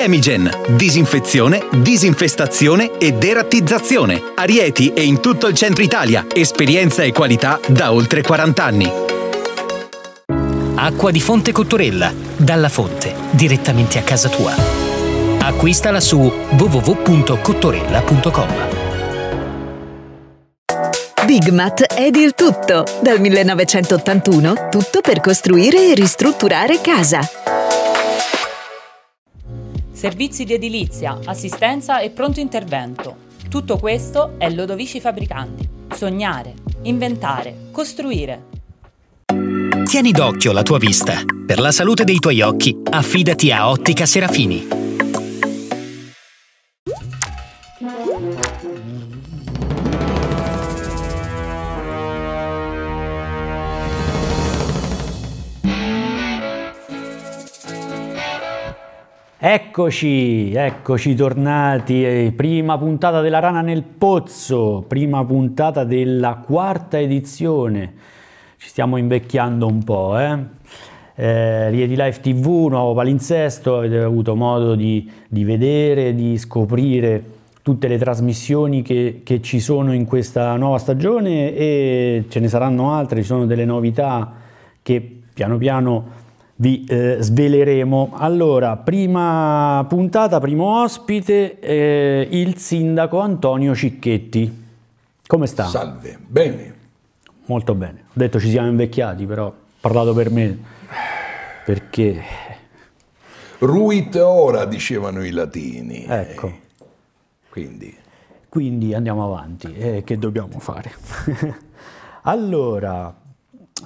Chemigen, disinfezione, disinfestazione e derattizzazione. A Rieti e in tutto il centro Italia, esperienza e qualità da oltre 40 anni. Acqua di Fonte Cotturella, dalla fonte, direttamente a casa tua. Acquistala su www.cottorella.com. Bigmat è il tutto. Dal 1981 tutto per costruire e ristrutturare casa servizi di edilizia, assistenza e pronto intervento. Tutto questo è Lodovici Fabbricanti. Sognare, inventare, costruire. Tieni d'occhio la tua vista. Per la salute dei tuoi occhi, affidati a Ottica Serafini. Eccoci, eccoci tornati, eh, prima puntata della Rana nel Pozzo, prima puntata della quarta edizione, ci stiamo invecchiando un po', eh? eh Rieti Live TV, nuovo palinsesto, avete avuto modo di, di vedere, di scoprire tutte le trasmissioni che, che, ci sono in questa nuova stagione e ce ne saranno altre, ci sono delle novità che piano piano vi eh, sveleremo. Allora, prima puntata, primo ospite, eh, il sindaco Antonio Cicchetti. Come sta? Salve, bene. Molto bene. Ho detto ci siamo invecchiati, però ho parlato per me, perché... Ruit ora, dicevano i latini. Ecco. Eh, quindi... Quindi andiamo avanti, eh, che dobbiamo fare? allora,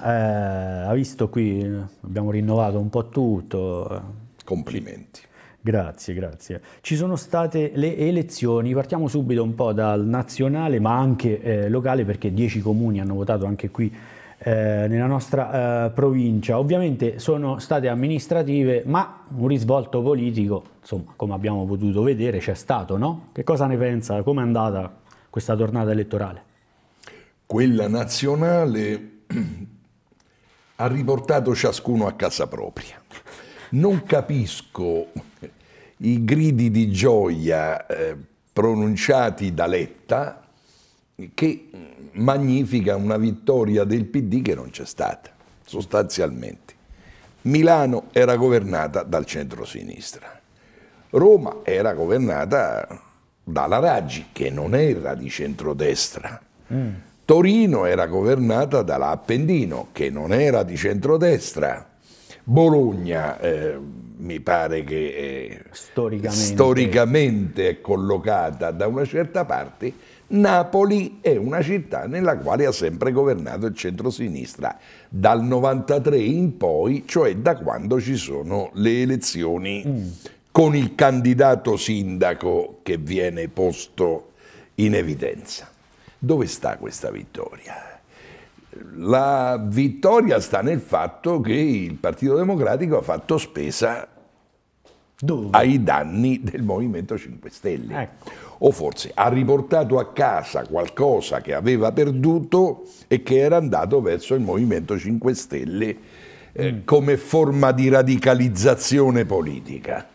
eh, ha visto qui, abbiamo rinnovato un po' tutto. Complimenti. Grazie, grazie. Ci sono state le elezioni, partiamo subito un po' dal nazionale ma anche eh, locale perché dieci comuni hanno votato anche qui eh, nella nostra eh, provincia. Ovviamente sono state amministrative ma un risvolto politico, insomma come abbiamo potuto vedere c'è stato, no? Che cosa ne pensa? Come è andata questa tornata elettorale? Quella nazionale ha riportato ciascuno a casa propria. Non capisco i gridi di gioia eh, pronunciati da Letta che magnifica una vittoria del PD che non c'è stata, sostanzialmente. Milano era governata dal centro-sinistra, Roma era governata dalla Raggi, che non era di centrodestra. Mm. Torino era governata dall'Appendino, che non era di centrodestra. Bologna eh, mi pare che è eh, storicamente. storicamente è collocata da una certa parte, Napoli è una città nella quale ha sempre governato il centrosinistra dal 93 in poi, cioè da quando ci sono le elezioni mm. con il candidato sindaco che viene posto in evidenza. Dove sta questa vittoria? La vittoria sta nel fatto che il Partito Democratico ha fatto spesa dove? ai danni del Movimento 5 Stelle. Ecco. O forse ha riportato a casa qualcosa che aveva perduto e che era andato verso il Movimento 5 Stelle eh, mm. come forma di radicalizzazione politica.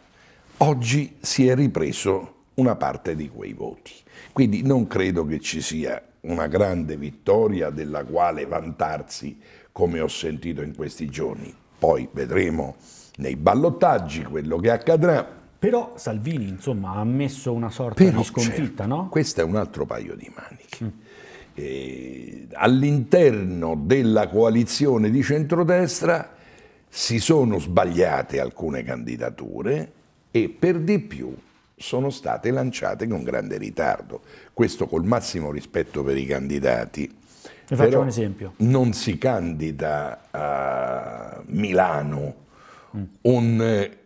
Oggi si è ripreso una parte di quei voti. Quindi non credo che ci sia una grande vittoria della quale vantarsi come ho sentito in questi giorni. Poi vedremo nei ballottaggi quello che accadrà. Però Salvini, insomma, ha ammesso una sorta Però, di sconfitta, certo, no? Questo è un altro paio di maniche. Mm. Eh, all'interno della coalizione di centrodestra si sono sbagliate alcune candidature e per di più sono state lanciate con grande ritardo. Questo col massimo rispetto per i candidati. Vi faccio un esempio. Non si candida a Milano mm. un eh,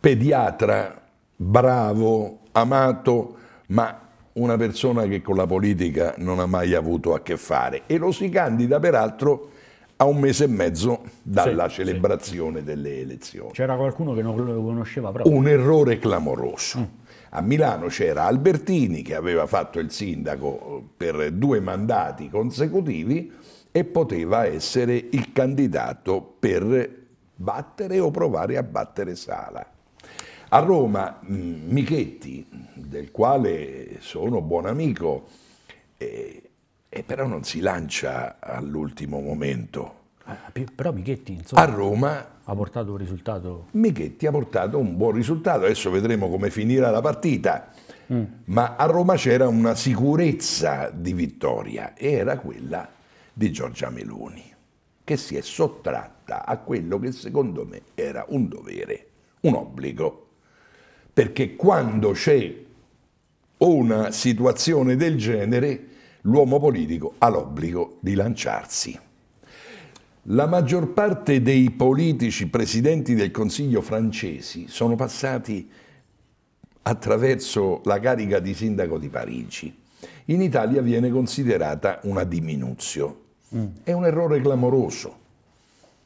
pediatra bravo, amato, ma una persona che con la politica non ha mai avuto a che fare e lo si candida peraltro a un mese e mezzo dalla sì, celebrazione sì. delle elezioni. C'era qualcuno che non lo conosceva proprio. Un errore clamoroso. Mm. A Milano c'era Albertini che aveva fatto il sindaco per due mandati consecutivi e poteva essere il candidato per battere o provare a battere Sala. A Roma mm, Michetti, del quale sono buon amico, eh, e però non si lancia all'ultimo momento. Ah, però Michetti insomma, a Roma ha portato un risultato. Michetti ha portato un buon risultato, adesso vedremo come finirà la partita. Mm. Ma a Roma c'era una sicurezza di vittoria e era quella di Giorgia Meloni, che si è sottratta a quello che secondo me era un dovere, un obbligo. Perché quando c'è una situazione del genere, l'uomo politico ha l'obbligo di lanciarsi. La maggior parte dei politici presidenti del Consiglio francesi sono passati attraverso la carica di sindaco di Parigi. In Italia viene considerata una diminuzione. È un errore clamoroso.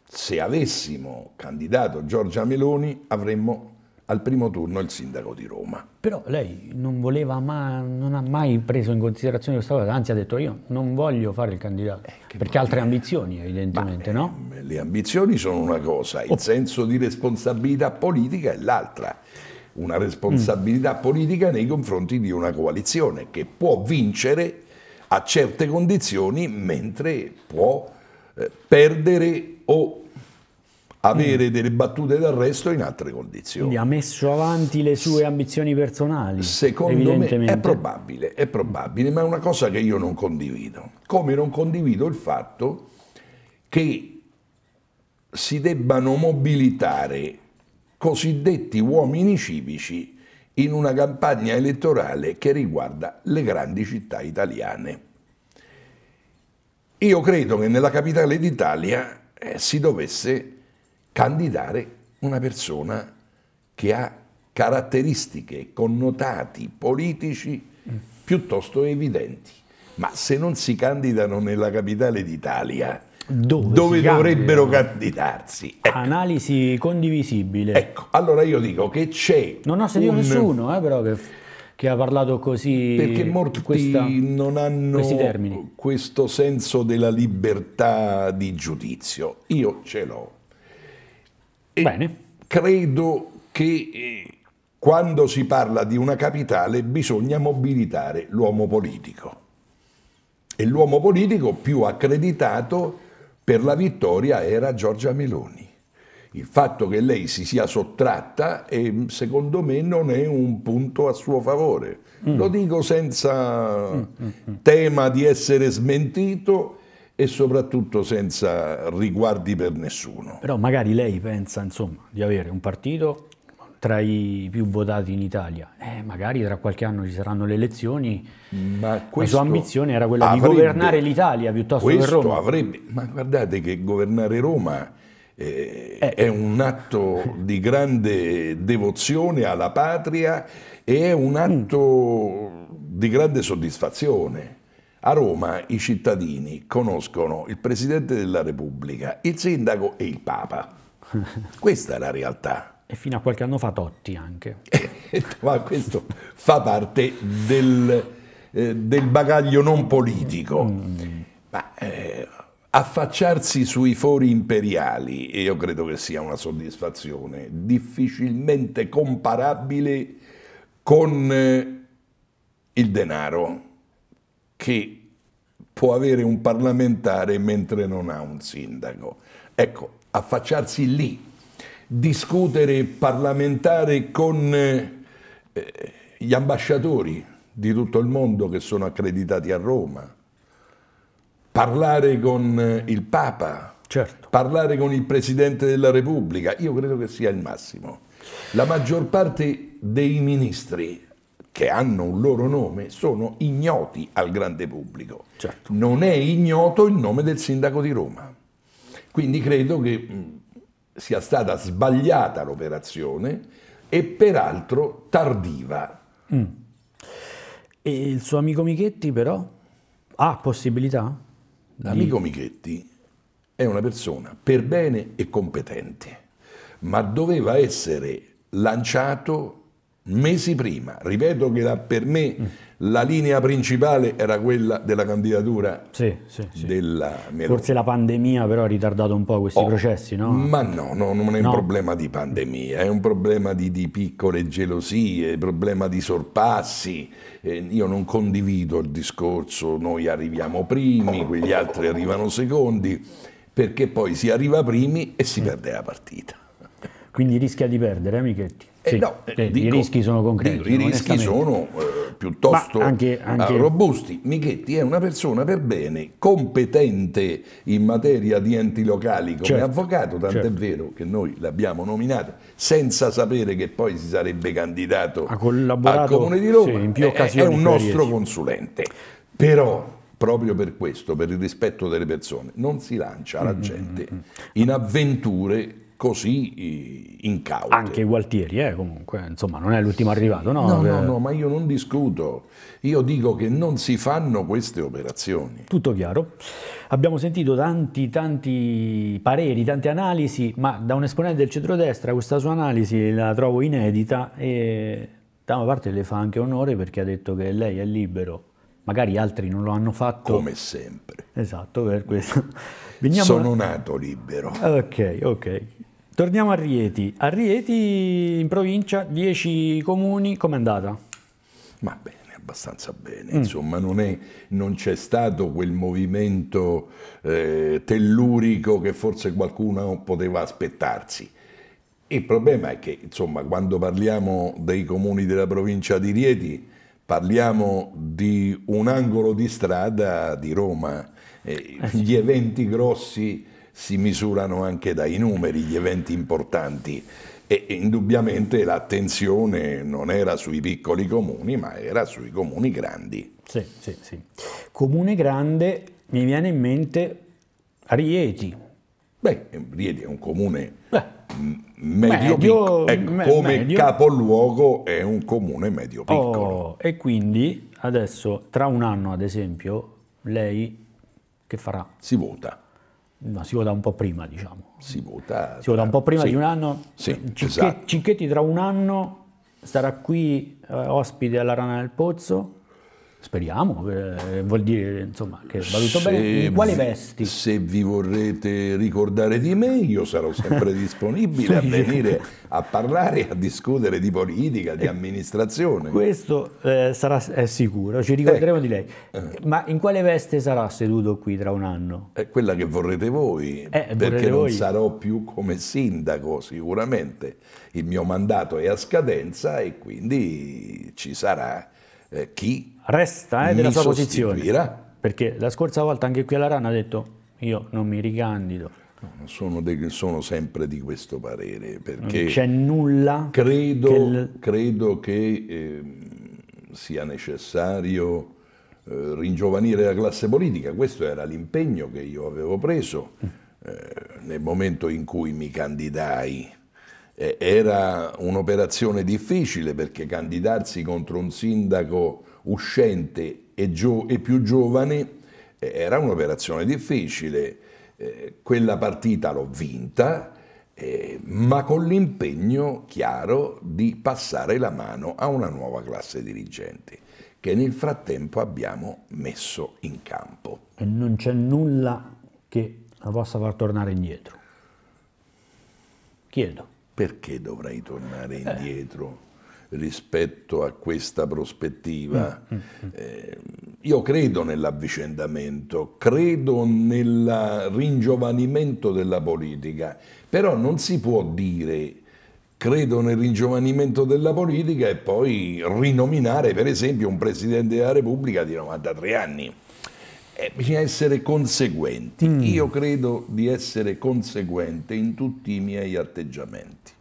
Se avessimo candidato Giorgia Meloni avremmo al primo turno il sindaco di Roma. Però lei non, ma, non ha mai preso in considerazione questa cosa, anzi ha detto io non voglio fare il candidato, eh, perché ha altre ambizioni evidentemente, ma, no? Eh, le ambizioni sono una cosa, il oh. senso di responsabilità politica è l'altra, una mm. responsabilità mm. politica nei confronti di una coalizione che può vincere a certe condizioni mentre può eh, perdere o avere mm. delle battute d'arresto in altre condizioni. Quindi ha messo avanti le sue ambizioni personali. Secondo me è probabile, è probabile, ma è una cosa che io non condivido. Come non condivido il fatto che si debbano mobilitare cosiddetti uomini civici in una campagna elettorale che riguarda le grandi città italiane. Io credo che nella capitale d'Italia eh, si dovesse candidare una persona che ha caratteristiche, connotati politici piuttosto evidenti. Ma se non si candidano nella capitale d'Italia, dove, dove dovrebbero candidarsi? Ecco. Analisi condivisibile. Ecco, allora io dico che c'è... Non ho sentito un... nessuno, eh, però, che, che, ha parlato così... Perché molti questa... non hanno questo senso della libertà di giudizio. Io ce l'ho. Bene. Credo che eh, quando si parla di una capitale bisogna mobilitare l'uomo politico. E l'uomo politico più accreditato per la vittoria era Giorgia Meloni. Il fatto che lei si sia sottratta eh, secondo me non è un punto a suo favore. Mm. Lo dico senza mm. mm, mm. tema di essere smentito e soprattutto senza riguardi per nessuno. Però magari lei pensa insomma, di avere un partito tra i più votati in Italia. Eh, magari tra qualche anno ci saranno le elezioni. Ma la sua ambizione era quella avrebbe, di governare l'Italia piuttosto che Roma. Avrebbe, ma guardate che governare Roma eh, eh. è un atto di grande devozione alla patria e è un mm. atto mm. di grande soddisfazione. A Roma i cittadini conoscono il Presidente della Repubblica, il Sindaco e il Papa. Questa è la realtà. E fino a qualche anno fa Totti anche. Ma questo fa parte del, eh, del bagaglio non politico. Mm. Ma eh, affacciarsi sui fori imperiali, io credo che sia una soddisfazione difficilmente comparabile con eh, il denaro che può avere un parlamentare mentre non ha un sindaco. Ecco, affacciarsi lì, discutere parlamentare con eh, gli ambasciatori di tutto il mondo che sono accreditati a Roma, parlare con eh, il Papa, certo. parlare con il Presidente della Repubblica, io credo che sia il massimo. La maggior parte dei ministri che hanno un loro nome sono ignoti al grande pubblico. Certo. Non è ignoto il nome del sindaco di Roma. Quindi credo che mm, sia stata sbagliata l'operazione e peraltro tardiva. Mm. E il suo amico Michetti però ha possibilità? L'amico di... Michetti è una persona per bene e competente, ma doveva essere lanciato mesi prima. Ripeto che la, per me mm. la linea principale era quella della candidatura sì, sì, sì. della Meloni. Forse la pandemia però ha ritardato un po' questi oh, processi, no? Ma no, no non è no. un problema di pandemia, è un problema di, di piccole gelosie, problema di sorpassi. Eh, io non condivido il discorso, noi arriviamo primi, quegli altri arrivano secondi, perché poi si arriva primi e si mm. perde la partita. Quindi rischia di perdere, Amichetti. Sì, no, eh, dico, I rischi sono concreti. Dico, I rischi sono eh, piuttosto anche, eh, anche... robusti. Michetti è una persona per bene, competente in materia di enti locali come certo, avvocato, tant'è certo. vero che noi l'abbiamo nominato senza sapere che poi si sarebbe candidato al Comune di Roma. Sì, in più occasioni è un nostro consulente. Però proprio per questo, per il rispetto delle persone, non si lancia la mm, mm, gente mm, in avventure così eh, in causa. Anche Gualtieri, eh, comunque, insomma, non è l'ultimo arrivato, no? No, no, eh, no, ma io non discuto. Io dico che non si fanno queste operazioni. Tutto chiaro. Abbiamo sentito tanti, tanti pareri, tante analisi, ma da un esponente del centrodestra questa sua analisi la trovo inedita e da una parte le fa anche onore perché ha detto che lei è libero magari altri non lo hanno fatto. Come sempre. Esatto, per questo. Veniamo Sono nato libero. Ok, ok. Torniamo a Rieti. A Rieti in provincia 10 comuni, com'è andata? Ma bene, abbastanza bene. Mm. Insomma, non, c'è stato quel movimento eh, tellurico che forse qualcuno poteva aspettarsi. Il problema è che, insomma, quando parliamo dei comuni della provincia di Rieti, parliamo di un angolo di strada di Roma. Eh, eh gli eventi grossi si misurano anche dai numeri gli eventi importanti e indubbiamente l'attenzione non era sui piccoli comuni ma era sui comuni grandi. Sì, sì, sì. Comune grande mi viene in mente Rieti. Beh, Rieti è un comune Beh, medio, medio ecco, me, come medio. capoluogo è un comune medio oh, piccolo. Oh, e quindi adesso tra un anno ad esempio lei che farà? Si vota. No, si vota un po' prima, diciamo. Si vota, si vota un po' prima sì, di un anno. Sì, Cinchetti, esatto. Cinchetti tra un anno sarà qui eh, ospite alla Rana del Pozzo Speriamo, eh, vuol dire insomma, che valuto se bene. In quali vesti? Se vi vorrete ricordare di me, io sarò sempre disponibile a venire a parlare, a discutere di politica, di eh, amministrazione. Questo eh, sarà è sicuro, ci ricorderemo ecco. di lei. Eh. Ma in quale veste sarà seduto qui tra un anno? È quella che vorrete voi, eh, perché vorrete non voi. sarò più come sindaco sicuramente. Il mio mandato è a scadenza e quindi ci sarà eh, chi resta eh, della sua posizione. Perché la scorsa volta anche qui alla Rana ha detto io non mi ricandido. Sono, de, sono sempre di questo parere perché non c'è nulla. Credo che, l... credo che eh, sia necessario eh, ringiovanire la classe politica. Questo era l'impegno che io avevo preso mm. eh, nel momento in cui mi candidai era un'operazione difficile perché candidarsi contro un sindaco uscente e, gio e più giovane eh, era un'operazione difficile. Eh, quella partita l'ho vinta, eh, ma con l'impegno chiaro di passare la mano a una nuova classe dirigente che nel frattempo abbiamo messo in campo. E non c'è nulla che la possa far tornare indietro. Chiedo perché dovrei tornare eh. indietro? rispetto a questa prospettiva. Mm, mm, mm. Eh, io credo nell'avvicendamento, credo nel ringiovanimento della politica, però non si può dire credo nel ringiovanimento della politica e poi rinominare per esempio un Presidente della Repubblica di 93 anni. Eh, bisogna essere conseguenti. Mm. Io credo di essere conseguente in tutti i miei atteggiamenti.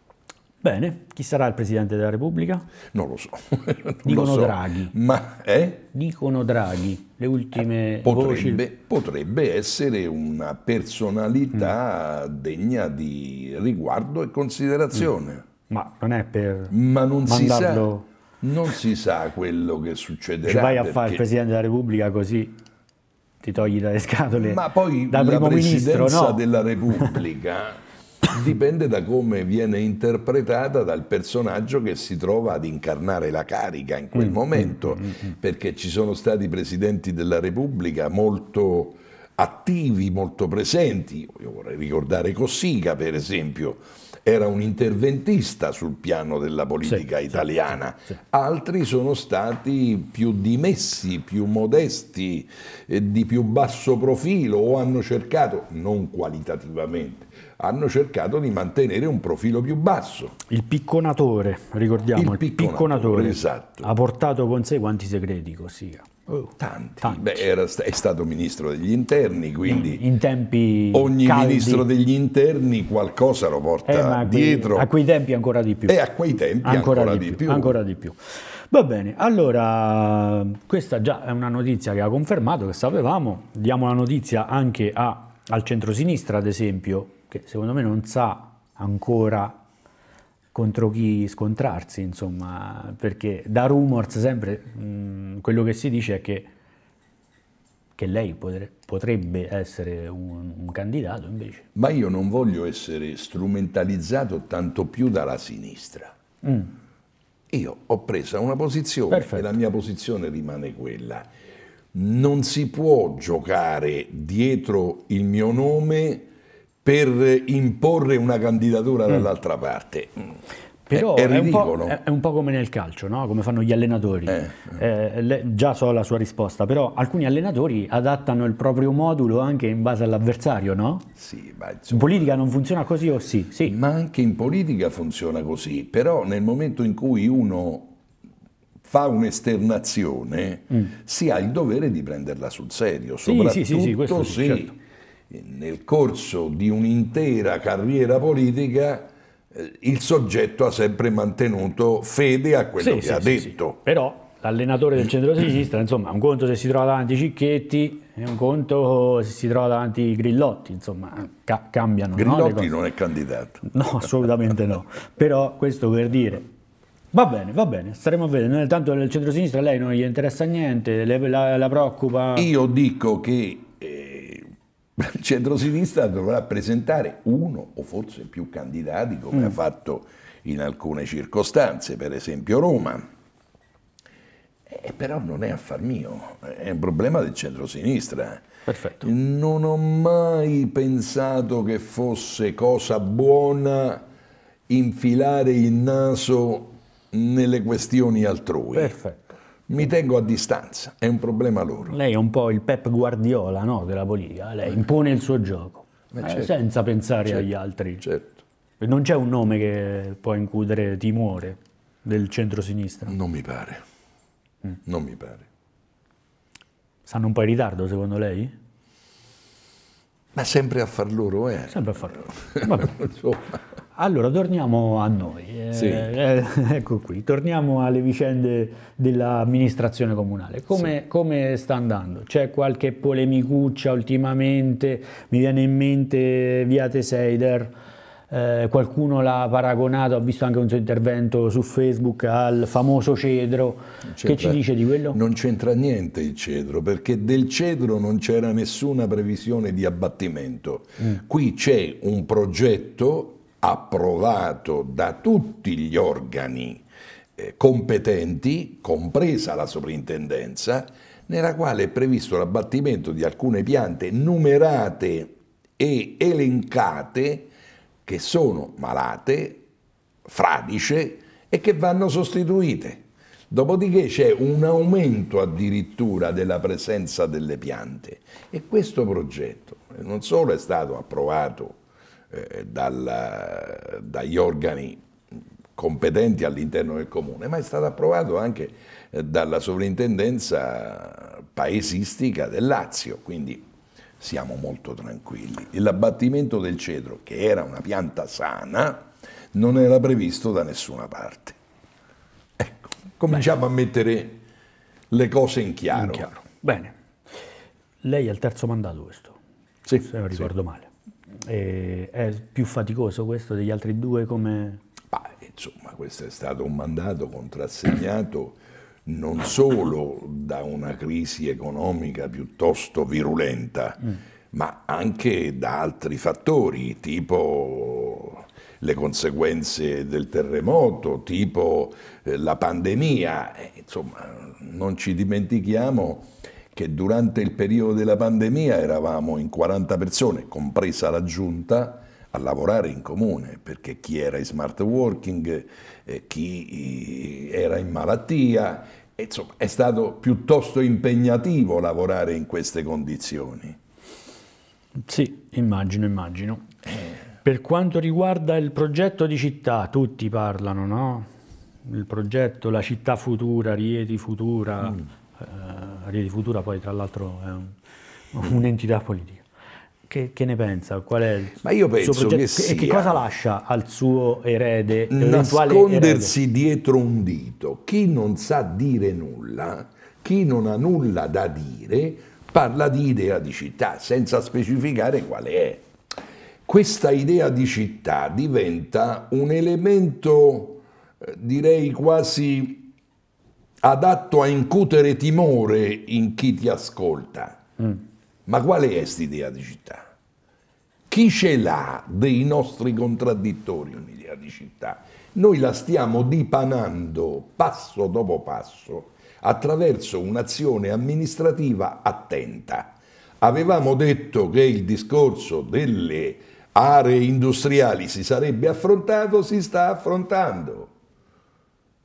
Bene, chi sarà il Presidente della Repubblica? Non lo so. non Dicono lo so. Draghi. Ma, eh? Dicono Draghi, le ultime eh, potrebbe, voci... Potrebbe essere una personalità mm. degna di riguardo e considerazione. Mm. Ma non è per Ma non mandarlo... Si sa, non si sa quello che succederà. Ci vai a perché... fare il Presidente della Repubblica così ti togli dalle scatole. Ma poi da la presidenza ministro, no? della Repubblica dipende da come viene interpretata dal personaggio che si trova ad incarnare la carica in quel mm, momento, mm, mm, mm, mm. perché ci sono stati presidenti della Repubblica molto attivi, molto presenti, io vorrei ricordare Cossiga per esempio, era un interventista sul piano della politica sì, italiana, sì, sì. altri sono stati più dimessi, più modesti, eh, di più basso profilo o hanno cercato, non qualitativamente, hanno cercato di mantenere un profilo più basso. Il picconatore, ricordiamo, il, il picconatore, picconatore esatto. ha portato con sé quanti segreti così tanti. tanti. Beh, era, è stato ministro degli interni, quindi in, tempi ogni caldi. ministro degli interni qualcosa lo porta eh, dietro. A quei tempi ancora di più. E eh, a quei tempi ancora, ancora di, più, più. Ancora di più. Va bene, allora questa già è una notizia che ha confermato che sapevamo, diamo la notizia anche a, al centrosinistra ad esempio, che secondo me non sa ancora contro chi scontrarsi, insomma, perché da rumors sempre mh, mm, quello che si dice è che, che lei potrebbe essere un, un, candidato invece. Ma io non voglio essere strumentalizzato tanto più dalla sinistra. Mm. Io ho preso una posizione Perfetto. e la mia posizione rimane quella. Non si può giocare dietro il mio nome per imporre una candidatura mm. dall'altra parte. Mm. Però è, è, ridicolo. È un, è un, po', come nel calcio, no? come fanno gli allenatori. Eh, eh. Eh, le, già so la sua risposta, però alcuni allenatori adattano il proprio modulo anche in base all'avversario, no? Sì, ma insomma, in politica non funziona così o sì? sì? Ma anche in politica funziona così, però nel momento in cui uno fa un'esternazione mm. si ha il dovere di prenderla sul serio, soprattutto sì, sì, sì, sì questo sì, certo nel corso di un'intera carriera politica eh, il soggetto ha sempre mantenuto fede a quello sì, che sì, ha sì, detto. Però l'allenatore del centro-sinistra, insomma, un conto se si trova davanti Cicchetti e un conto se si trova davanti Grillotti, insomma, ca cambiano. Grillotti no, non è candidato. No, assolutamente no. Però questo per dire, Va bene, va bene, staremo a vedere. Tanto nel centro-sinistra lei non gli interessa niente, le, la, la preoccupa. Io dico che il centrosinistra dovrà presentare uno o forse più candidati come mm. ha fatto in alcune circostanze, per esempio Roma. Eh, però non è affar mio, è un problema del centrosinistra. Perfetto. Non ho mai pensato che fosse cosa buona infilare il naso nelle questioni altrui. Perfetto mi tengo a distanza, è un problema loro. Lei è un po' il Pep Guardiola no, della politica, lei impone il suo gioco, eh, eh certo, senza pensare certo, agli altri. Certo. Non c'è un nome che può includere timore del centro-sinistra? Non mi pare, mm. non mi pare. Stanno un po' in ritardo secondo lei? Ma sempre a far loro, eh. Sempre a far loro. Vabbè. Insomma. Allora, torniamo a noi. Eh, sì. Eh, ecco qui, torniamo alle vicende dell'amministrazione comunale. Come, sì. come, sta andando? C'è qualche polemicuccia ultimamente? Mi viene in mente Via Teseider. Eh, qualcuno l'ha paragonato, ho visto anche un suo intervento su Facebook al famoso cedro. Che ci eh, dice di quello? Non c'entra niente il cedro, perché del cedro non c'era nessuna previsione di abbattimento. Mm. Qui c'è un progetto approvato da tutti gli organi eh, competenti, compresa la sovrintendenza, nella quale è previsto l'abbattimento di alcune piante numerate e elencate che sono malate, fradice e che vanno sostituite. Dopodiché c'è un aumento addirittura della presenza delle piante e questo progetto non solo è stato approvato eh, dal, dagli organi competenti all'interno del comune, ma è stato approvato anche eh, dalla sovrintendenza paesistica del Lazio, quindi siamo molto tranquilli. L'abbattimento del cedro, che era una pianta sana, non era previsto da nessuna parte. Ecco, cominciamo Bene. a mettere le cose in chiaro. in chiaro. Bene. Lei è il terzo mandato questo, sì, se non ricordo sì. male. E è più faticoso questo degli altri due come... Bah, insomma, questo è stato un mandato contrassegnato non solo da una crisi economica piuttosto virulenta, mm. ma anche da altri fattori, tipo le conseguenze del terremoto, tipo eh, la pandemia. Eh, insomma, non ci dimentichiamo che durante il periodo della pandemia eravamo in 40 persone, compresa la giunta, a lavorare in comune, perché chi era in smart working, eh, chi eh, era in malattia, insomma è stato piuttosto impegnativo lavorare in queste condizioni. Sì, immagino, immagino. Eh. Per quanto riguarda il progetto di città, tutti parlano, no? Il progetto, la città futura, Rieti futura, mm. eh, di Futura poi tra l'altro è un, un'entità politica. Che, che, ne pensa? Qual è il Ma io penso che sia... E che cosa lascia al suo erede? Nascondersi erede? dietro un dito. Chi non sa dire nulla, chi non ha nulla da dire, parla di idea di città, senza specificare quale è. Questa idea di città diventa un elemento, eh, direi quasi adatto a incutere timore in chi ti ascolta. Mm. Ma quale è questa di città? Chi ce l'ha dei nostri contraddittori un'idea di città? Noi la stiamo dipanando passo dopo passo attraverso un'azione amministrativa attenta. Avevamo detto che il discorso delle aree industriali si sarebbe affrontato, si sta affrontando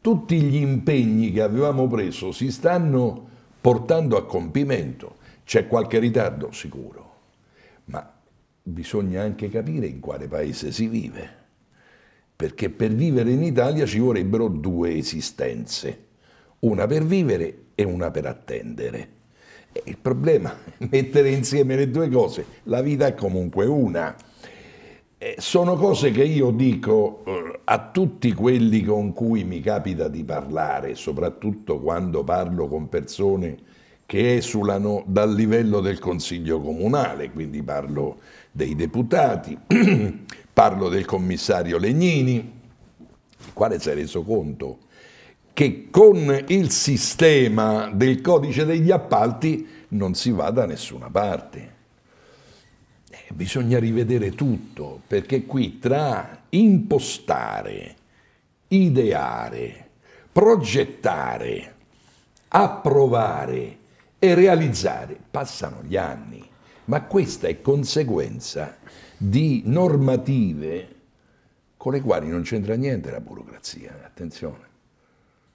tutti gli impegni che avevamo preso si stanno portando a compimento. C'è qualche ritardo sicuro, ma bisogna anche capire in quale paese si vive, perché per vivere in Italia ci vorrebbero due esistenze, una per vivere e una per attendere. E il problema è mettere insieme le due cose, la vita è comunque una. Eh, sono cose che io dico eh, a tutti quelli con cui mi capita di parlare, soprattutto quando parlo con persone che esulano dal livello del Consiglio Comunale, quindi parlo dei deputati, parlo del commissario Legnini, il quale si è reso conto che con il sistema del codice degli appalti non si va da nessuna parte bisogna rivedere tutto, perché qui tra impostare, ideare, progettare, approvare e realizzare passano gli anni, ma questa è conseguenza di normative con le quali non c'entra niente la burocrazia, attenzione.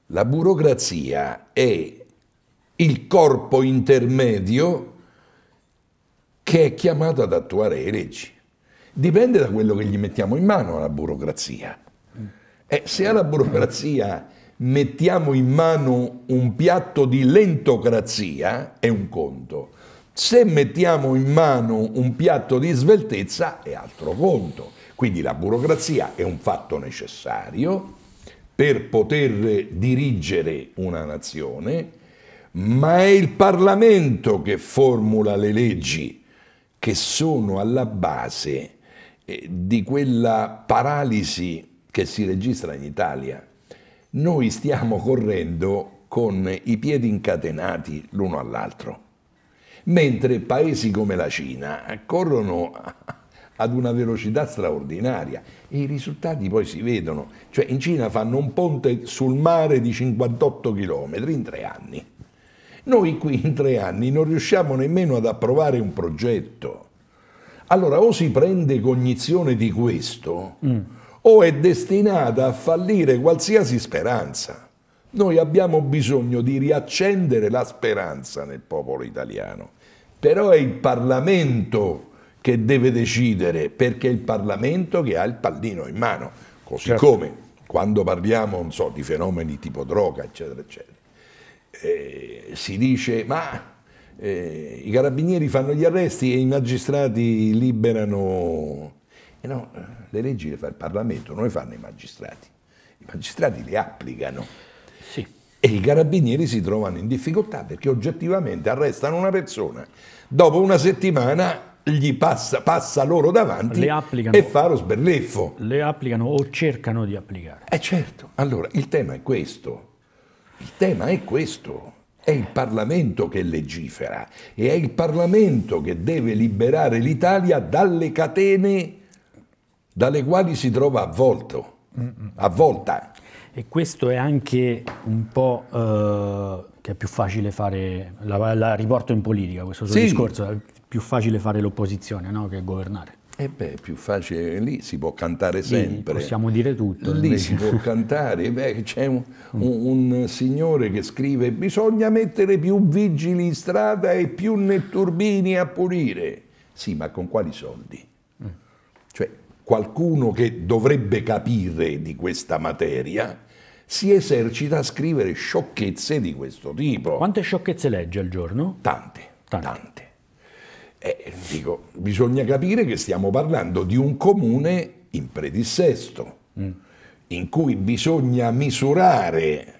La burocrazia è il corpo intermedio che è chiamato ad attuare le leggi. Dipende da quello che gli mettiamo in mano alla burocrazia. E se alla burocrazia mettiamo in mano un piatto di lentocrazia, è un conto. Se mettiamo in mano un piatto di sveltezza, è altro conto. Quindi la burocrazia è un fatto necessario per poter dirigere una nazione, ma è il Parlamento che formula le leggi che sono alla base eh, di quella paralisi che si registra in Italia. Noi stiamo correndo con i piedi incatenati l'uno all'altro, mentre paesi come la Cina corrono ad una velocità straordinaria e i risultati poi si vedono. Cioè in Cina fanno un ponte sul mare di 58 km in tre anni. Noi qui in tre anni non riusciamo nemmeno ad approvare un progetto. Allora o si prende cognizione di questo mm. o è destinata a fallire qualsiasi speranza. Noi abbiamo bisogno di riaccendere la speranza nel popolo italiano, però è il Parlamento che deve decidere perché è il Parlamento che ha il pallino in mano, così certo. come quando parliamo so, di fenomeni tipo droga, eccetera, eccetera eh, si dice ma eh, i carabinieri fanno gli arresti e i magistrati liberano. E no, eh, le leggi le fa il Parlamento, non le fanno i magistrati. I magistrati le applicano. Sì. E i carabinieri si trovano in difficoltà perché oggettivamente arrestano una persona, dopo una settimana gli passa, passa loro davanti applicano, e fa lo sberleffo. Le applicano o cercano di applicare. Eh certo, allora il tema è questo il tema è questo. È il Parlamento che legifera e è il Parlamento che deve liberare l'Italia dalle catene dalle quali si trova avvolto, avvolta. E questo è anche un po' eh, che è più facile fare, la, la riporto in politica questo sì. discorso, è più facile fare l'opposizione no? che governare. E eh beh, è più facile, lì si può cantare sempre. Lì possiamo dire tutto. Lì invece. si può cantare, eh beh, c'è un, un, un, signore che scrive bisogna mettere più vigili in strada e più netturbini a pulire. Sì, ma con quali soldi? Eh. Cioè, qualcuno che dovrebbe capire di questa materia si esercita a scrivere sciocchezze di questo tipo. Quante sciocchezze legge al giorno? Tante, tante. tante. Eh, dico, bisogna capire che stiamo parlando di un comune in predissesto, mm. in cui bisogna misurare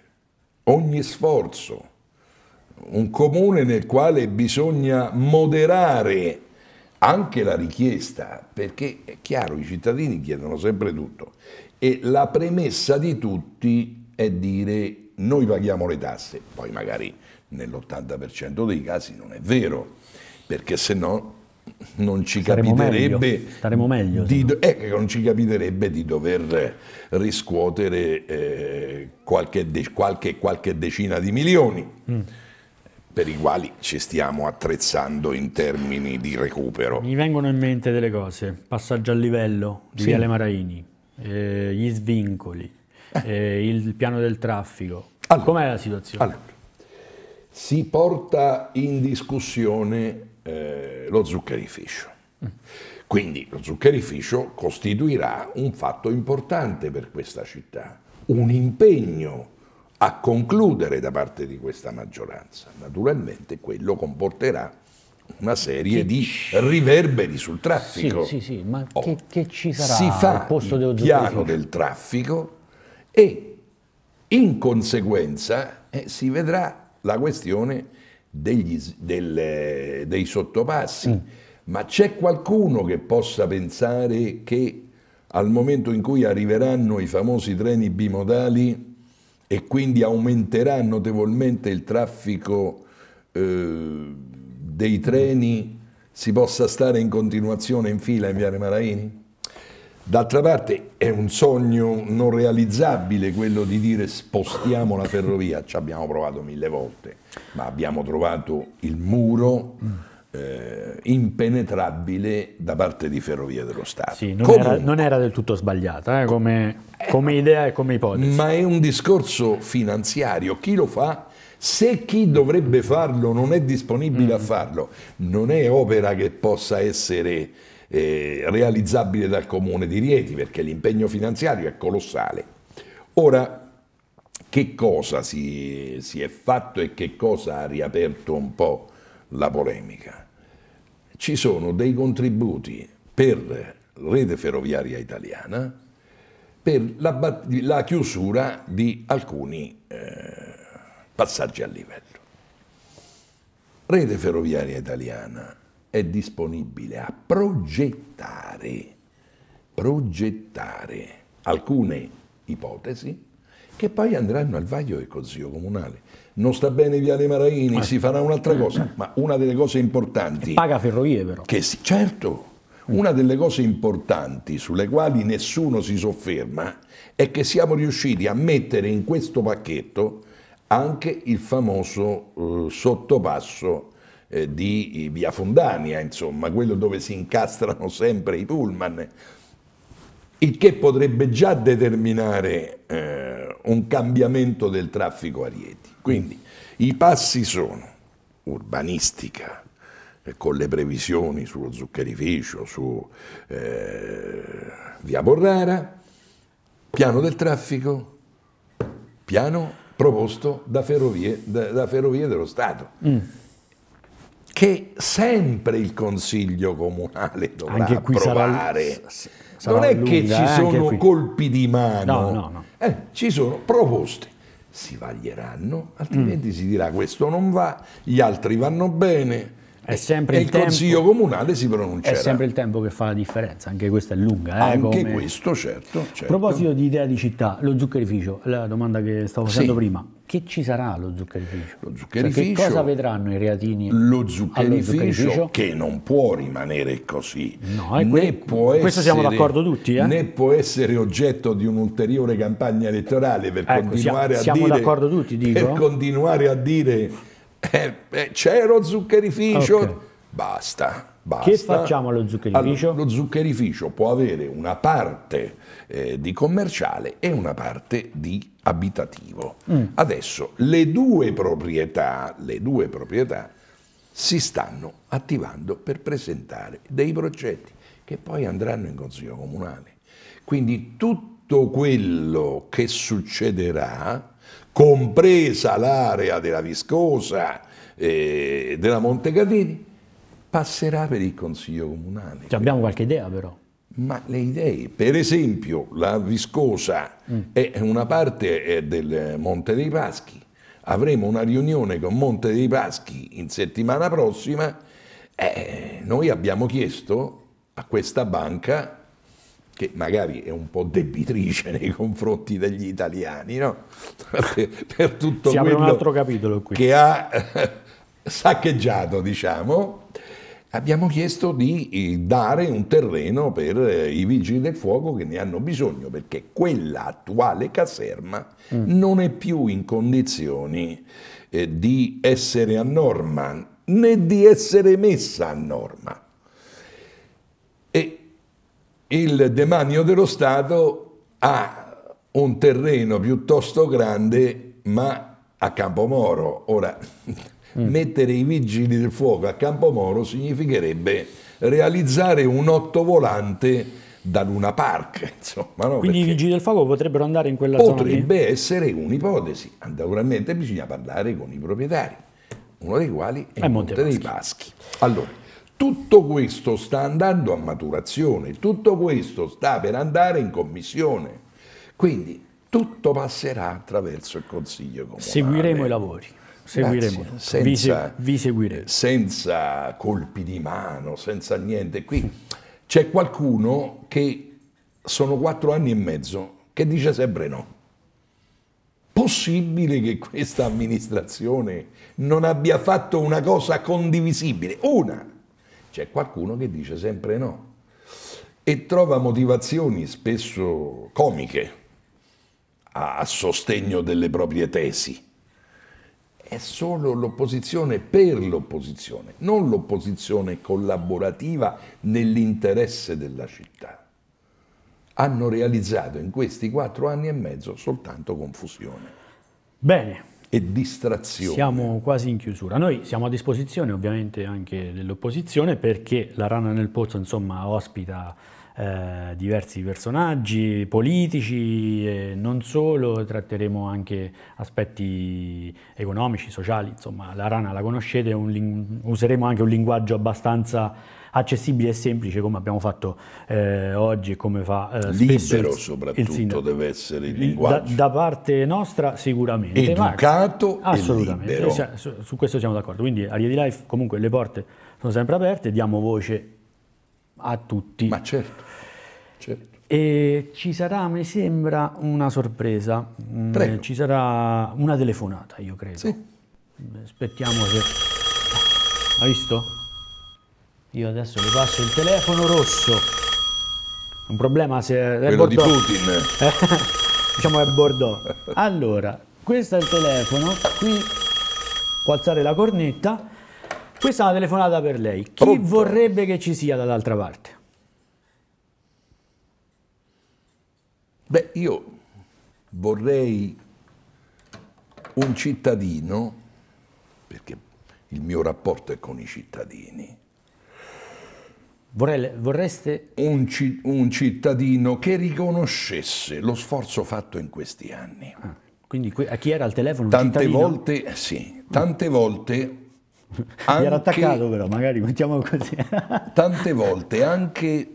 ogni sforzo, un comune nel quale bisogna moderare anche la richiesta, perché è chiaro, i cittadini chiedono sempre tutto e la premessa di tutti è dire noi paghiamo le tasse, poi magari nell'80% dei casi non è vero perché se no non ci Staremo capiterebbe meglio. Meglio, di, no. eh, non ci capiterebbe di dover riscuotere eh, qualche, de, qualche, qualche, decina di milioni mm. per i quali ci stiamo attrezzando in termini di recupero. Mi vengono in mente delle cose, passaggio a livello di sì. Viale Maraini, eh, gli svincoli, eh. Eh, il piano del traffico. Allora, Com'è la situazione? Allora, si porta in discussione eh, lo zuccherificio. Quindi lo zuccherificio costituirà un fatto importante per questa città, un impegno a concludere da parte di questa maggioranza. Naturalmente quello comporterà una serie sì. di riverberi sul traffico. Sì, sì, sì, ma oh, che, che, ci sarà si fa al posto il piano del traffico e in conseguenza eh, si vedrà la questione degli, del, dei sottopassi, mm. ma c'è qualcuno che possa pensare che al momento in cui arriveranno i famosi treni bimodali e quindi aumenterà notevolmente il traffico eh, dei treni, si possa stare in continuazione in fila in Viale Maraini? D'altra parte è un sogno non realizzabile quello di dire spostiamo la ferrovia, ci abbiamo provato mille volte, ma abbiamo trovato il muro eh, impenetrabile da parte di Ferrovie dello Stato. Sì, non, Comunque, era, non era, del tutto sbagliata eh, come, come idea e come ipotesi. Ma è un discorso finanziario, chi lo fa? Se chi dovrebbe farlo non è disponibile mm. a farlo, non è opera che possa essere eh, realizzabile dal comune di Rieti perché l'impegno finanziario è colossale. Ora, che cosa si, si è fatto e che cosa ha riaperto un po' la polemica? Ci sono dei contributi per rete ferroviaria italiana per la, la chiusura di alcuni eh, passaggi a livello. Rete ferroviaria italiana è disponibile a progettare, progettare alcune ipotesi che poi andranno al vaglio del Consiglio Comunale. Non sta bene Viale Maraini, ma... si farà un'altra eh, cosa, eh. ma una delle cose importanti... E paga ferrovie però. Che sì, certo, una delle cose importanti sulle quali nessuno si sofferma è che siamo riusciti a mettere in questo pacchetto anche il famoso eh, sottopasso eh, di Via Fondania, eh, insomma, quello dove si incastrano sempre i pullman, il che potrebbe già determinare eh, un cambiamento del traffico a Rieti. Quindi i passi sono urbanistica, eh, con le previsioni sullo zuccherificio, su eh, Via Borrara, piano del traffico, piano proposto da Ferrovie, da, da ferrovie dello Stato. Mm che sempre il Consiglio Comunale dovrà anche qui approvare. Sarà, sarà non è lunga, che ci eh, sono colpi di mano, no, no, no. Eh, ci sono proposte. Si vaglieranno, altrimenti mm. si dirà questo non va, gli altri vanno bene. È sempre e il, il tempo, Consiglio Comunale si pronuncerà. È sempre il tempo che fa la differenza, anche questa è lunga. Eh, anche come... questo, certo, certo, A proposito di idea di città, lo zuccherificio, la domanda che stavo facendo sì. prima che ci sarà allo zuccherificio? Lo zuccherificio cioè, che cosa vedranno i reatini? Lo zuccherificio, zuccherificio? che non può rimanere così. No, eh, né può essere, questo siamo d'accordo tutti. Eh? Né può essere oggetto di un'ulteriore campagna elettorale per, ecco, continuare, siamo, a siamo dire, tutti, per continuare a dire... Eh, eh, c'è lo zuccherificio, okay. basta. Basta. Che facciamo allo zuccherificio? Allo, lo zuccherificio può avere una parte eh, di commerciale e una parte di abitativo. Mm. Adesso le due, le due proprietà si stanno attivando per presentare dei progetti che poi andranno in consiglio comunale. Quindi tutto quello che succederà, compresa l'area della Viscosa e eh, della Montecatini, passerà per il Consiglio Comunale. Cioè abbiamo qualche idea però. Ma le idee, per esempio la Viscosa mm. è una parte eh, del Monte dei Paschi, avremo una riunione con Monte dei Paschi in settimana prossima, eh, noi abbiamo chiesto a questa banca, che magari è un po' debitrice nei confronti degli italiani, no? per tutto Siamo quello un altro capitolo qui. che ha saccheggiato, diciamo, abbiamo chiesto di eh, dare un terreno per eh, i vigili del fuoco che ne hanno bisogno, perché quella attuale caserma mm. non è più in condizioni eh, di essere a norma, né di essere messa a norma. E il demanio dello Stato ha un terreno piuttosto grande, ma a Campomoro. Ora, Mm. Mettere i vigili del fuoco a Campomoro significherebbe realizzare un ottovolante da Luna Park. Insomma, no? Quindi Perché i vigili del fuoco potrebbero andare in quella potrebbe zona? Potrebbe essere un'ipotesi, naturalmente bisogna parlare con i proprietari, uno dei quali è, è Monte, Monte dei Paschi. Allora, tutto questo sta andando a maturazione, tutto questo sta per andare in commissione, quindi tutto passerà attraverso il Consiglio Comunale. Seguiremo i lavori seguiremo. Senza, vi, se, vi seguiremo. Senza colpi di mano, senza niente. Qui c'è qualcuno che sono quattro anni e mezzo che dice sempre no. Possibile che questa amministrazione non abbia fatto una cosa condivisibile? Una. C'è qualcuno che dice sempre no e trova motivazioni spesso comiche a sostegno delle proprie tesi è solo l'opposizione per l'opposizione, non l'opposizione collaborativa nell'interesse della città. Hanno realizzato in questi quattro anni e mezzo soltanto confusione. Bene. E distrazione. Siamo quasi in chiusura. Noi siamo a disposizione ovviamente anche dell'opposizione perché la Rana nel Pozzo insomma ospita eh, diversi personaggi politici, eh, non solo, tratteremo anche aspetti economici, sociali, insomma la rana la conoscete, un, useremo anche un linguaggio abbastanza accessibile e semplice come abbiamo fatto eh, oggi e come fa eh, libero soprattutto deve essere il linguaggio da, da, parte nostra sicuramente educato ma, assolutamente libero. Eh, cioè, su, su, questo siamo d'accordo quindi a di Life comunque le porte sono sempre aperte diamo voce a tutti ma certo Certo. E ci sarà, mi sembra, una sorpresa. Mm, Prego. Ci sarà una telefonata, io credo. Sì. Aspettiamo che... Hai visto? Io adesso le passo il telefono rosso. Un problema se... È Quello Bordeaux. di Putin. diciamo è Bordeaux. Allora, questo è il telefono. Qui può alzare la cornetta. Questa è una telefonata per lei. Chi Pronto. vorrebbe che ci sia dall'altra parte? Beh, io vorrei un cittadino, perché il mio rapporto è con i cittadini. Vorrei, vorreste... Un, ci, un, cittadino che riconoscesse lo sforzo fatto in questi anni. Ah, quindi a chi era al telefono? Tante volte, eh, sì, tante volte... Mi era attaccato però, magari mettiamo così. tante volte anche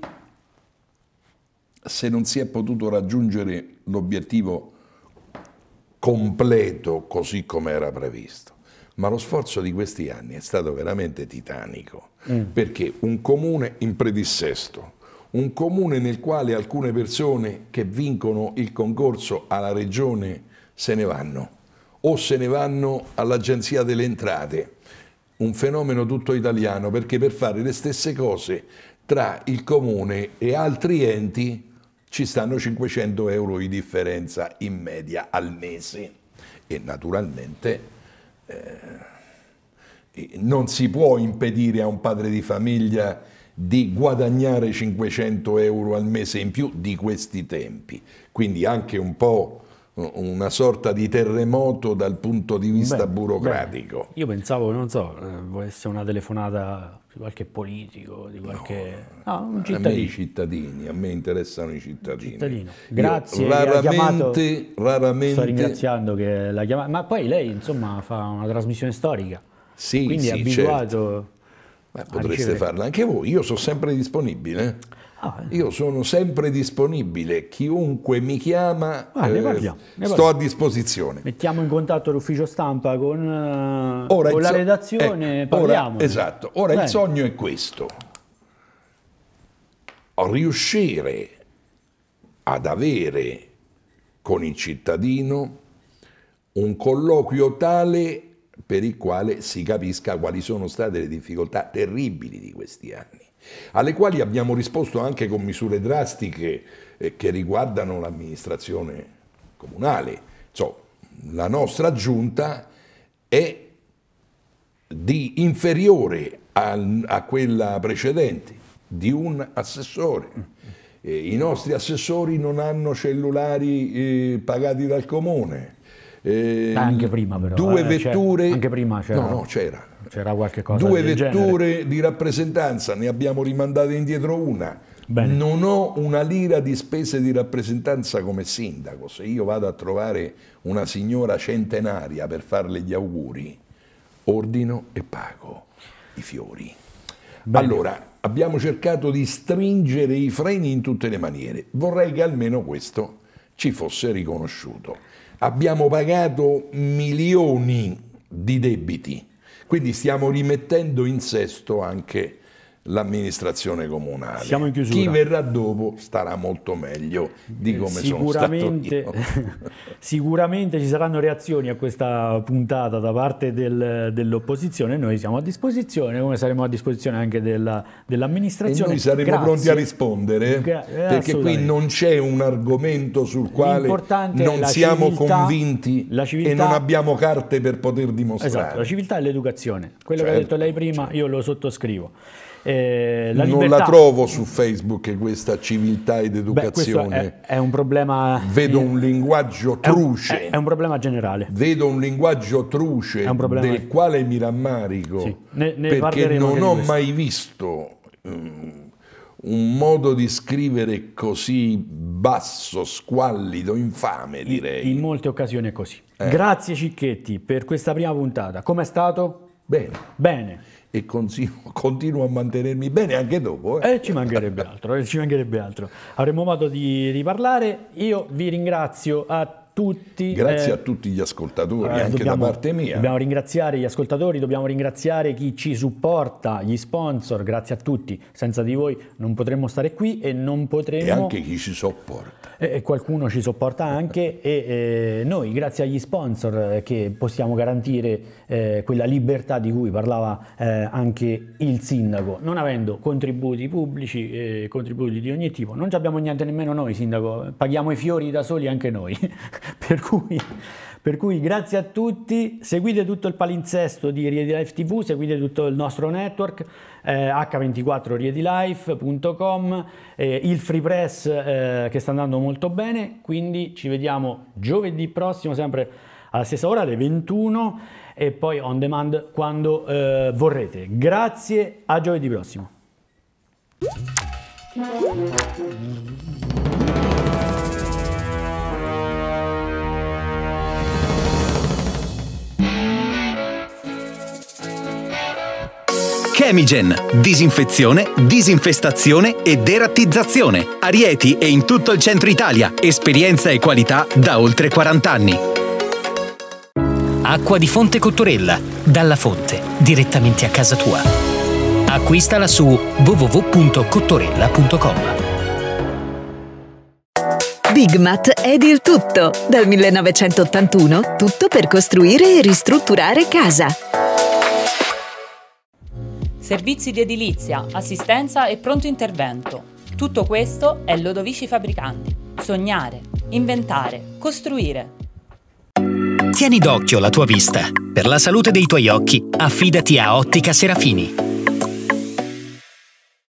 se non si è potuto raggiungere l'obiettivo completo così come era previsto. Ma lo sforzo di questi anni è stato veramente titanico, mm. perché un comune in predissesto, un comune nel quale alcune persone che vincono il concorso alla regione se ne vanno, o se ne vanno all'Agenzia delle Entrate, un fenomeno tutto italiano, perché per fare le stesse cose tra il comune e altri enti ci stanno 500 euro di differenza in media al mese e naturalmente eh, non si può impedire a un padre di famiglia di guadagnare 500 euro al mese in più di questi tempi, quindi anche un po' una sorta di terremoto dal punto di vista beh, burocratico. Beh, io pensavo, non so, eh, volesse una telefonata di qualche politico, di qualche... No, no un cittadino. A me i cittadini, a me interessano i cittadini. Cittadino. Grazie, Io raramente, raramente... Sto ringraziando che l'ha chiamata, ma poi lei insomma fa una trasmissione storica, sì, quindi sì, è abituato... Certo. Beh, potreste ricevere. farla anche voi, io sono sempre disponibile. Ah, eh. Io sono sempre disponibile, chiunque mi chiama, ah, eh, parliamo, sto a disposizione. Mettiamo in contatto l'ufficio stampa con, eh, ora con la so redazione, ecco, parliamo. Ora, esatto, ora Bene. il sogno è questo, riuscire ad avere con il cittadino un colloquio tale per il quale si capisca quali sono state le difficoltà terribili di questi anni alle quali abbiamo risposto anche con misure drastiche eh, che riguardano l'amministrazione comunale. So, cioè, la nostra giunta è di inferiore a, quella precedente, di un assessore. I nostri assessori non hanno cellulari eh, pagati dal comune eh, anche prima però. Due eh, vetture... Anche prima c'era. No, no, c'era. C'era qualche cosa Due vetture genere. di rappresentanza, ne abbiamo rimandate indietro una. Bene. Non ho una lira di spese di rappresentanza come sindaco. Se io vado a trovare una signora centenaria per farle gli auguri, ordino e pago i fiori. Bene. Allora, abbiamo cercato di stringere i freni in tutte le maniere. Vorrei che almeno questo ci fosse riconosciuto abbiamo pagato milioni di debiti, quindi stiamo rimettendo in sesto anche l'amministrazione comunale. Siamo in chiusura. Chi verrà dopo starà molto meglio di eh, come sono stato io. sicuramente ci saranno reazioni a questa puntata da parte del, dell'opposizione, noi siamo a disposizione, come saremo a disposizione anche della, dell'amministrazione. E noi saremo Grazie. pronti a rispondere, Gra- eh, perché qui non c'è un argomento sul quale non siamo civiltà, convinti civiltà, e non abbiamo carte per poter dimostrare. Esatto, la civiltà e l'educazione. Quello certo, che ha certo, detto lei prima certo. io lo sottoscrivo. Eh, la non la trovo su Facebook questa civiltà ed educazione. Beh, è, è, un problema. Vedo un linguaggio truce. È un, è, è un problema generale. Vedo un linguaggio truce un del quale mi rammarico sì. ne, ne perché non ho mai visto. Mm, un modo di scrivere così basso, squallido, infame direi. In molte occasioni è così. Eh. Grazie Cicchetti per questa prima puntata. Com'è stato? Bene. Bene e continuo, continuo, a mantenermi bene anche dopo. Eh. eh ci mancherebbe altro, eh, ci mancherebbe altro. Avremo modo di riparlare. Io vi ringrazio a tutti tutti. Grazie eh, a tutti gli ascoltatori, eh, anche dobbiamo, da parte mia. Dobbiamo ringraziare gli ascoltatori, dobbiamo ringraziare chi ci supporta, gli sponsor, grazie a tutti. Senza di voi non potremmo stare qui e non potremmo... E anche chi ci sopporta. E, e qualcuno ci sopporta anche e, e noi, grazie agli sponsor, eh, che possiamo garantire eh, quella libertà di cui parlava eh, anche il sindaco. Non avendo contributi pubblici, eh, contributi di ogni tipo, non abbiamo niente nemmeno noi, sindaco, paghiamo i fiori da soli anche noi. Per cui, per cui, grazie a tutti, seguite tutto il palinsesto di Riedi Life TV, seguite tutto il nostro network, eh, h24riedilife.com, eh, il free press eh, che sta andando molto bene, quindi ci vediamo giovedì prossimo sempre alla stessa ora alle 21 e poi on demand quando eh, vorrete. Grazie, a giovedì prossimo. Chemigen, disinfezione, disinfestazione e derattizzazione. A Rieti e in tutto il centro Italia, esperienza e qualità da oltre 40 anni. Acqua di Fonte Cottorella, dalla fonte, direttamente a casa tua. Acquistala su www.cottorella.com. Bigmat è il tutto. Dal 1981, tutto per costruire e ristrutturare casa servizi di edilizia, assistenza e pronto intervento. Tutto questo è Lodovici Fabbricanti. Sognare, inventare, costruire. Tieni d'occhio la tua vista. Per la salute dei tuoi occhi, affidati a Ottica Serafini.